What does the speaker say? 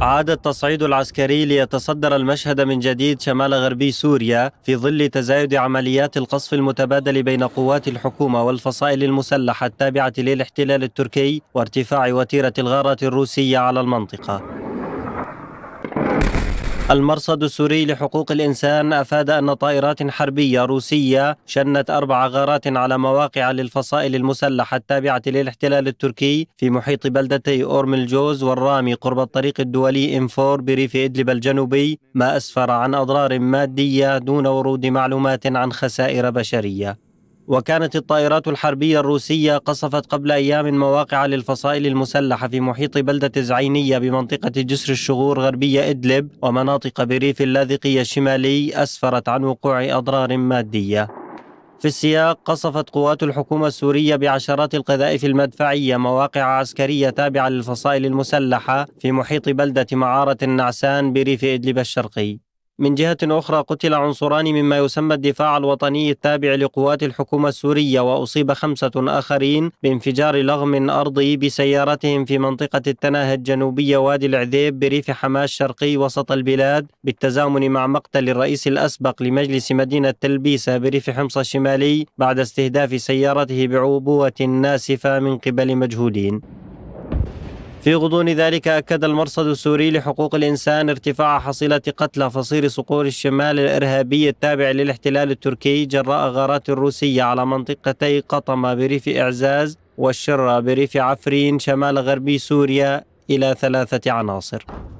عاد التصعيد العسكري ليتصدر المشهد من جديد شمال غربي سوريا في ظل تزايد عمليات القصف المتبادل بين قوات الحكومة والفصائل المسلحة التابعة للاحتلال التركي وارتفاع وتيرة الغارة الروسية على المنطقة المرصد السوري لحقوق الإنسان أفاد أن طائرات حربية روسية شنت أربع غارات على مواقع للفصائل المسلحة التابعة للاحتلال التركي في محيط بلدتي أورم الجوز والرامي قرب الطريق الدولي إنفور بريف إدلب الجنوبي ما أسفر عن أضرار مادية دون ورود معلومات عن خسائر بشرية وكانت الطائرات الحربية الروسية قصفت قبل أيام مواقع للفصائل المسلحة في محيط بلدة زعينية بمنطقة جسر الشغور غربية إدلب ومناطق بريف اللاذقية الشمالي أسفرت عن وقوع أضرار مادية في السياق قصفت قوات الحكومة السورية بعشرات القذائف المدفعية مواقع عسكرية تابعة للفصائل المسلحة في محيط بلدة معارة النعسان بريف إدلب الشرقي من جهة أخرى قتل عنصران مما يسمى الدفاع الوطني التابع لقوات الحكومة السورية وأصيب خمسة آخرين بانفجار لغم أرضي بسيارتهم في منطقة التناهى الجنوبية وادي العذيب بريف حماة الشرقي وسط البلاد بالتزامن مع مقتل الرئيس الأسبق لمجلس مدينة تلبيسة بريف حمص الشمالي بعد استهداف سيارته بعبوة ناسفة من قبل مجهولين في غضون ذلك أكد المرصد السوري لحقوق الإنسان ارتفاع حصيلة قتلى فصيل صقور الشمال الإرهابي التابع للاحتلال التركي جراء غارات روسية على منطقتي قطمة بريف إعزاز والشرة بريف عفرين شمال غربي سوريا إلى ثلاثة عناصر